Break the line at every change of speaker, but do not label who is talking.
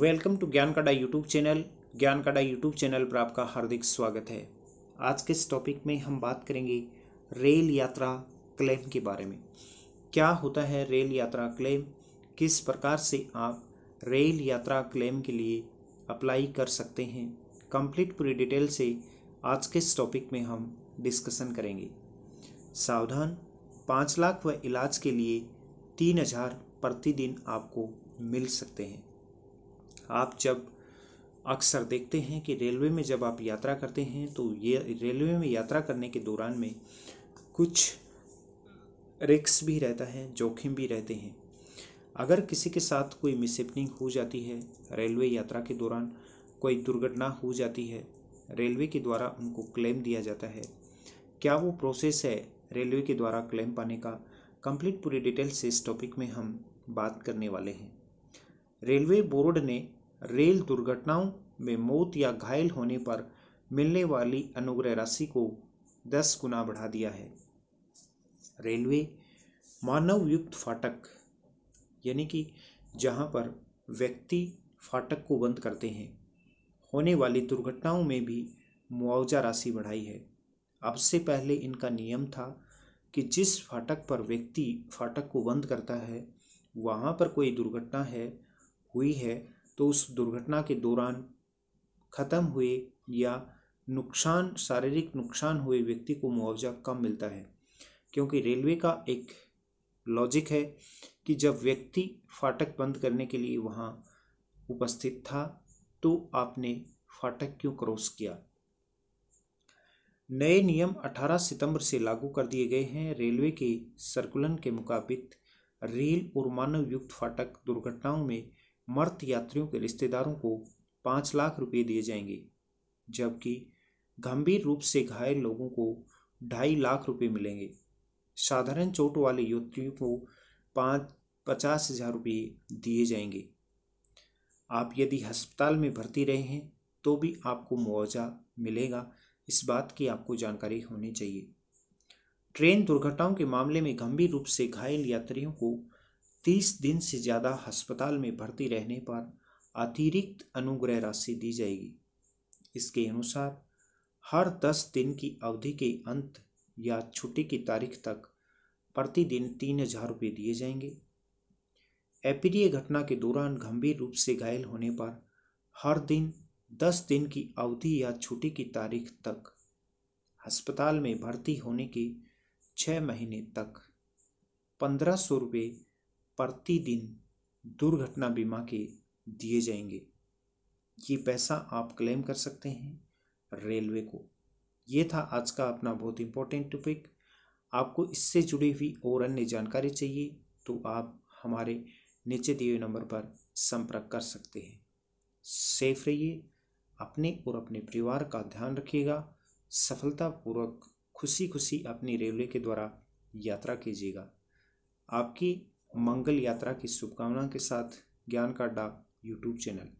welcome to ज्ञान काडा YouTube channel ज्ञान काडा यूट्यूब चैनल पर आपका हार्दिक स्वागत है आज के इस टॉपिक में हम बात करेंगे रेल यात्रा क्लेम के बारे में क्या होता है रेल यात्रा क्लेम किस प्रकार से आप रेल यात्रा क्लेम के लिए अप्लाई कर सकते हैं कंप्लीट पूरी डिटेल से आज के इस टॉपिक में हम डिस्कशन करेंगे सावधान पाँच लाख व इलाज के लिए तीन हज़ार प्रतिदिन आपको मिल सकते हैं आप जब अक्सर देखते हैं कि रेलवे में जब आप यात्रा करते हैं तो ये रेलवे में यात्रा करने के दौरान में कुछ रिक्स भी रहता है जोखिम भी रहते हैं अगर किसी के साथ कोई मिसहपनिंग हो जाती है रेलवे यात्रा के दौरान कोई दुर्घटना हो जाती है रेलवे के द्वारा उनको क्लेम दिया जाता है क्या वो प्रोसेस है रेलवे के द्वारा क्लेम पाने का कंप्लीट पूरी डिटेल से इस टॉपिक में हम बात करने वाले हैं रेलवे बोर्ड ने रेल दुर्घटनाओं में मौत या घायल होने पर मिलने वाली अनुग्रह राशि को दस गुना बढ़ा दिया है रेलवे मानव युक्त फाटक यानी कि जहां पर व्यक्ति फाटक को बंद करते हैं होने वाली दुर्घटनाओं में भी मुआवजा राशि बढ़ाई है अब से पहले इनका नियम था कि जिस फाटक पर व्यक्ति फाटक को बंद करता है वहाँ पर कोई दुर्घटना है हुई है तो उस दुर्घटना के दौरान ख़त्म हुए या नुकसान शारीरिक नुकसान हुए व्यक्ति को मुआवजा कम मिलता है क्योंकि रेलवे का एक लॉजिक है कि जब व्यक्ति फाटक बंद करने के लिए वहाँ उपस्थित था तो आपने फाटक क्यों क्रॉस किया नए नियम 18 सितंबर से लागू कर दिए गए हैं रेलवे के सर्कुलन के मुताबिक रेल और मानव युक्त फाटक दुर्घटनाओं में मृत यात्रियों के रिश्तेदारों को पाँच लाख रुपये दिए जाएंगे जबकि गंभीर रूप से घायल लोगों को ढाई लाख रुपये मिलेंगे साधारण चोट वाले यात्रियों को पाँच पचास हजार रुपये दिए जाएंगे आप यदि अस्पताल में भर्ती रहे हैं तो भी आपको मुआवजा मिलेगा इस बात की आपको जानकारी होनी चाहिए ट्रेन दुर्घटनाओं के मामले में गंभीर रूप से घायल यात्रियों को तीस दिन से ज़्यादा अस्पताल में भर्ती रहने पर अतिरिक्त अनुग्रह राशि दी जाएगी इसके अनुसार हर दस दिन की अवधि के अंत या छुट्टी की तारीख तक प्रतिदिन तीन हजार रुपये दिए जाएंगे एपीडीए घटना के दौरान गंभीर रूप से घायल होने पर हर दिन दस दिन की अवधि या छुट्टी की तारीख तक अस्पताल में भर्ती होने के छः महीने तक पंद्रह सौ रुपये प्रतिदिन दुर्घटना बीमा के दिए जाएंगे ये पैसा आप क्लेम कर सकते हैं रेलवे को ये था आज का अपना बहुत इम्पोर्टेंट टॉपिक आपको इससे जुड़ी हुई और अन्य जानकारी चाहिए तो आप हमारे नीचे दिए नंबर पर संपर्क कर सकते हैं सेफ रहिए अपने और अपने परिवार का ध्यान रखिएगा सफलतापूर्वक खुशी खुशी अपनी रेलवे के द्वारा यात्रा कीजिएगा आपकी मंगल यात्रा की शुभकामना के साथ ज्ञान का डाक यूट्यूब चैनल